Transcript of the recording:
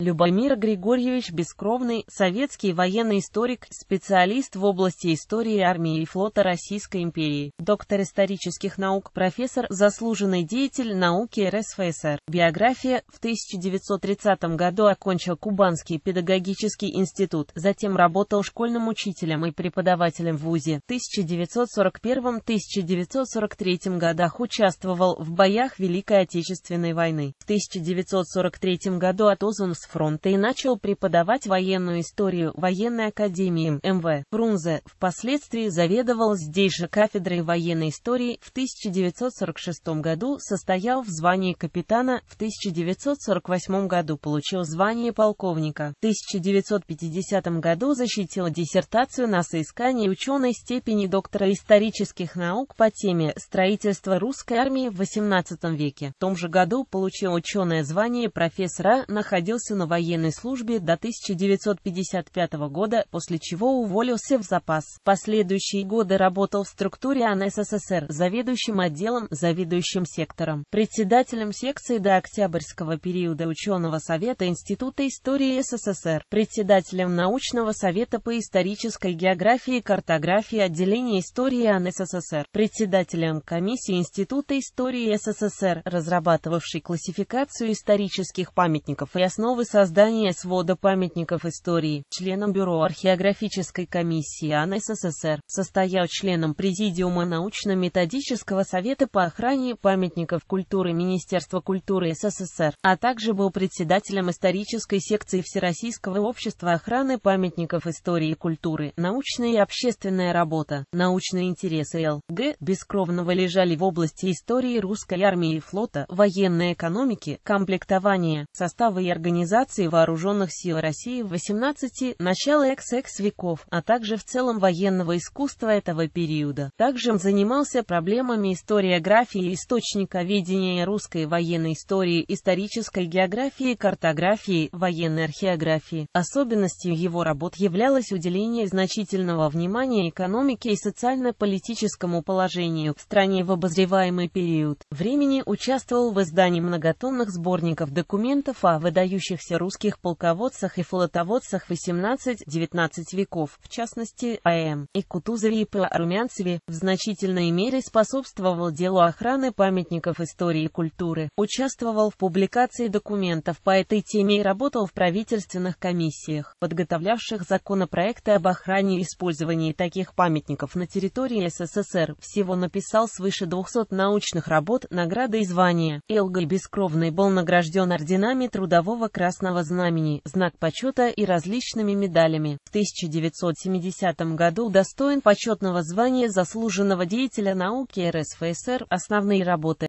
Любомир Григорьевич Бескровный, советский военный историк, специалист в области истории армии и флота Российской империи, доктор исторических наук, профессор, заслуженный деятель науки РСФСР. Биография. В 1930 году окончил Кубанский педагогический институт, затем работал школьным учителем и преподавателем в ВУЗе. В 1941-1943 годах участвовал в боях Великой Отечественной войны. В 1943 году отозван с фронта и начал преподавать военную историю военной академии МВ. Фрунзе впоследствии заведовал здесь же кафедрой военной истории в 1946 году, состоял в звании капитана, в 1948 году получил звание полковника. В 1950 году защитил диссертацию на соискании ученой степени доктора исторических наук по теме «Строительство русской армии в XVIII веке». В том же году получил ученое звание профессора, находился на военной службе до 1955 года, после чего уволился в запас. В последующие годы работал в структуре АНССР заведующим отделом, заведующим сектором, председателем секции до октябрьского периода ученого совета Института истории СССР, председателем научного совета по исторической географии и картографии отделения истории АНССР, председателем комиссии Института истории СССР, разрабатывавшей классификацию исторических памятников и основы Создание свода памятников истории, членом Бюро археографической комиссии АН СССР, состоял членом Президиума научно-методического совета по охране памятников культуры Министерства культуры СССР, а также был председателем исторической секции Всероссийского общества охраны памятников истории и культуры, научная и общественная работа, научные интересы Л.Г. Бескровного лежали в области истории русской армии и флота, военной экономики, комплектования, состава и организации модернизации вооруженных сил России в 18 начало XX веков, а также в целом военного искусства этого периода. Также он занимался проблемами историографии, источника ведения русской военной истории, исторической географии, картографии, военной археографии. Особенностью его работ являлось уделение значительного внимания экономике и социально-политическому положению в стране в обозреваемый период времени участвовал в издании многотомных сборников документов о выдающих выдающихся русских полководцах и флотоводцах 18-19 веков, в частности, А.М. и Кутузове и П. А Румянцеве, в значительной мере способствовал делу охраны памятников истории и культуры, участвовал в публикации документов по этой теме и работал в правительственных комиссиях, подготовлявших законопроекты об охране и использовании таких памятников на территории СССР. Всего написал свыше 200 научных работ, награды и звания. Элгой Бескровный был награжден орденами Трудового Красного Красного Знамени, Знак Почета и различными медалями. В 1970 году удостоен почетного звания заслуженного деятеля науки РСФСР. Основные работы